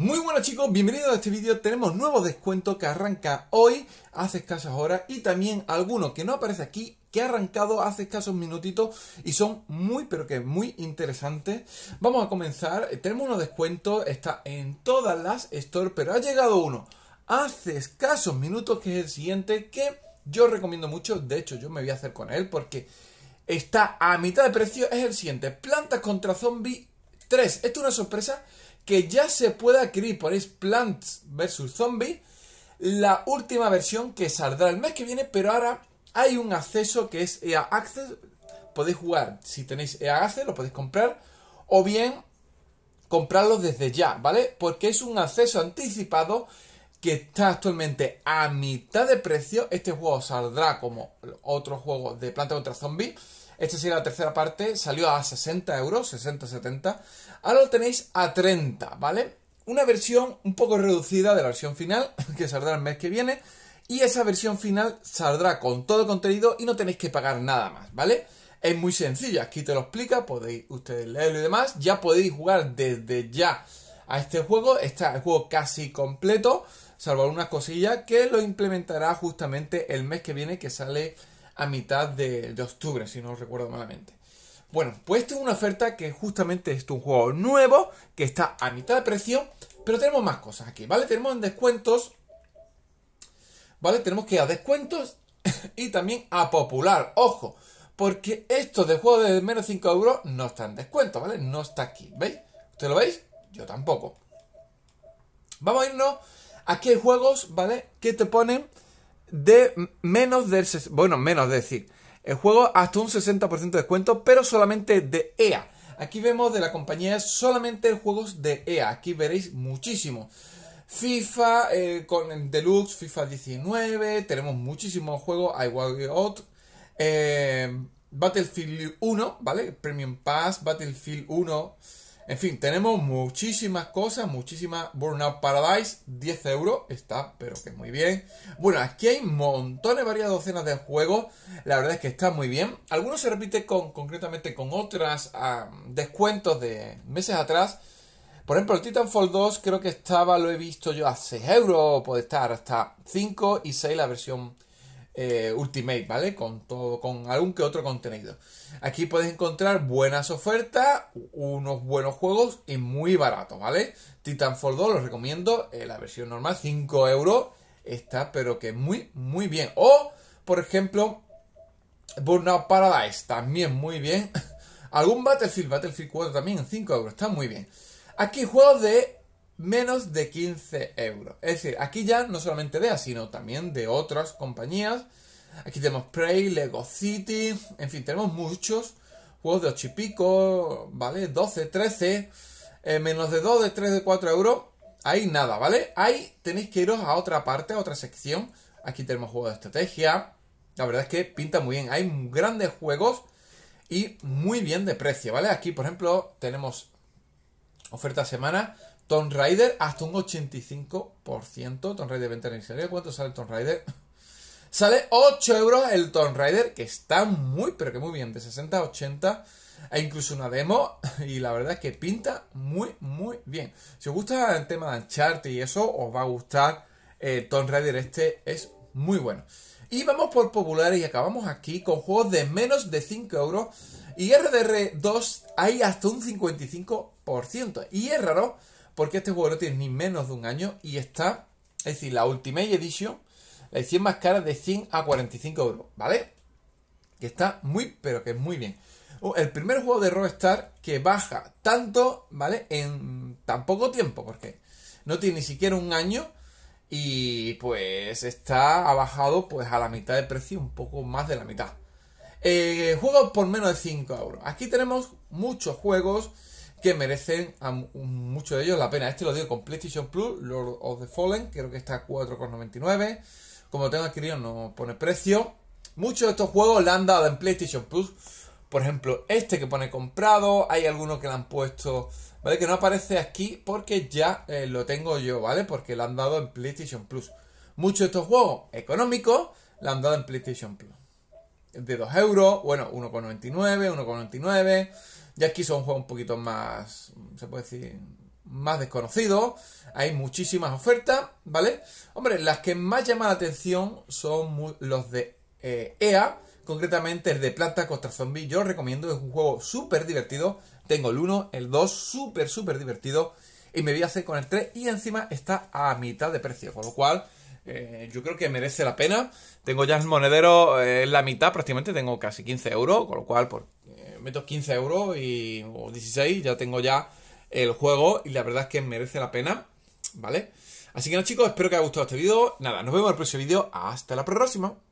Muy buenas chicos, bienvenidos a este vídeo. Tenemos nuevo descuento que arranca hoy, hace escasas horas, y también alguno que no aparece aquí, que ha arrancado hace escasos minutitos y son muy, pero que muy interesantes. Vamos a comenzar. Eh, tenemos unos descuentos, está en todas las stores, pero ha llegado uno hace escasos minutos, que es el siguiente, que yo recomiendo mucho. De hecho, yo me voy a hacer con él porque está a mitad de precio. Es el siguiente, Plantas contra Zombie 3. Esto es una sorpresa que ya se puede adquirir por Plants vs. Zombies, la última versión que saldrá el mes que viene, pero ahora hay un acceso que es EA Access, podéis jugar, si tenéis EA Access lo podéis comprar, o bien comprarlo desde ya, ¿vale? Porque es un acceso anticipado que está actualmente a mitad de precio. Este juego saldrá como otro juego de planta contra zombies esta sería la tercera parte, salió a 60 euros, 60, 70. Ahora lo tenéis a 30, ¿vale? Una versión un poco reducida de la versión final, que saldrá el mes que viene. Y esa versión final saldrá con todo el contenido y no tenéis que pagar nada más, ¿vale? Es muy sencilla, aquí te lo explica, podéis ustedes leerlo y demás. Ya podéis jugar desde ya a este juego. Está el juego casi completo, salvo algunas cosillas que lo implementará justamente el mes que viene que sale a mitad de, octubre, si no recuerdo malamente. Bueno, pues tengo una oferta que justamente es un juego nuevo, que está a mitad de precio, pero tenemos más cosas aquí, ¿vale? Tenemos en descuentos, ¿vale? Tenemos que ir a descuentos y también a popular, ojo, porque estos de juego de menos 5 euros no están en descuento, ¿vale? No está aquí, ¿veis? ¿Ustedes lo veis? Yo tampoco. Vamos a irnos, aquí hay juegos, ¿vale? Que te ponen de menos del... Bueno, menos, decir, el juego hasta un 60% de descuento, pero solamente de EA. Aquí vemos de la compañía solamente juegos de EA. Aquí veréis muchísimo. FIFA eh, con con Deluxe, FIFA 19. Tenemos muchísimos juegos. I eh, Out. Battlefield 1, ¿vale? Premium Pass, Battlefield 1. En fin, tenemos muchísimas cosas, muchísimas Burnout Paradise, 10 euros, está, pero que muy bien. Bueno, aquí hay montones, varias docenas de juegos, la verdad es que está muy bien. Algunos se repiten con, concretamente con otras ah, descuentos de meses atrás. Por ejemplo, el Titanfall 2 creo que estaba, lo he visto yo a 6 euros, puede estar hasta 5 y 6 la versión eh, Ultimate, ¿vale? Con, todo, con algún que otro contenido. Aquí puedes encontrar buenas ofertas, unos buenos juegos y muy barato ¿vale? Titanfall 2 los recomiendo, eh, la versión normal, 5 euros, está pero que muy, muy bien. O, por ejemplo, Burnout Paradise, también muy bien. Algún Battlefield, Battlefield 4 también, 5 euros, está muy bien. Aquí juegos de menos de 15 euros. Es decir, aquí ya no solamente de a sino también de otras compañías. Aquí tenemos Prey, Lego City, en fin, tenemos muchos juegos de 8 y pico, ¿vale? 12, 13, eh, menos de 2, de 3, de 4 euros. Ahí nada, ¿vale? Ahí tenéis que iros a otra parte, a otra sección. Aquí tenemos juegos de estrategia. La verdad es que pinta muy bien. Hay grandes juegos y muy bien de precio, ¿vale? Aquí, por ejemplo, tenemos oferta semana Tomb Raider hasta un 85%. Tomb Raider en serio. ¿Cuánto sale el Tomb sale 8 euros el Tomb Raider, que está muy, pero que muy bien, de 60 a 80. e incluso una demo y la verdad es que pinta muy, muy bien. Si os gusta el tema de Uncharted y eso, os va a gustar eh, Tomb Este es muy bueno. Y vamos por populares y acabamos aquí con juegos de menos de 5 euros. Y RDR2 hay hasta un 55%. Y es raro porque este juego no tiene ni menos de un año y está, es decir, la Ultimate Edition, la edición más cara de 100 a 45 euros, ¿vale? Que está muy, pero que es muy bien. Oh, el primer juego de Rockstar que baja tanto, ¿vale? En tan poco tiempo, porque no tiene ni siquiera un año y pues está, ha bajado pues a la mitad de precio, un poco más de la mitad. Eh, juegos por menos de 5 euros. Aquí tenemos muchos juegos que merecen a muchos de ellos la pena. Este lo digo con PlayStation Plus, Lord of the Fallen, creo que está a 4,99. Como tengo adquirido no pone precio. Muchos de estos juegos le han dado en PlayStation Plus. Por ejemplo, este que pone comprado, hay algunos que le han puesto, ¿vale? Que no aparece aquí porque ya eh, lo tengo yo, ¿vale? Porque lo han dado en PlayStation Plus. Muchos de estos juegos económicos le han dado en PlayStation Plus de 2 euros, bueno, 1,99, 1,99. aquí son juegos un poquito más, se puede decir, más desconocidos. Hay muchísimas ofertas, ¿vale? Hombre, las que más llaman la atención son los de EA, eh, e concretamente el de Plata contra Zombie. Yo recomiendo, es un juego súper divertido. Tengo el 1, el 2, súper, súper divertido. Y me voy a hacer con el 3 y encima está a mitad de precio, con lo cual eh, yo creo que merece la pena. Tengo ya el monedero eh, en la mitad, prácticamente tengo casi 15 euros, con lo cual por, pues, eh, meto 15 euros y, o 16, ya tengo ya el juego y la verdad es que merece la pena, ¿vale? Así que no, chicos, espero que haya gustado este vídeo. Nada, nos vemos en el próximo vídeo. Hasta la próxima.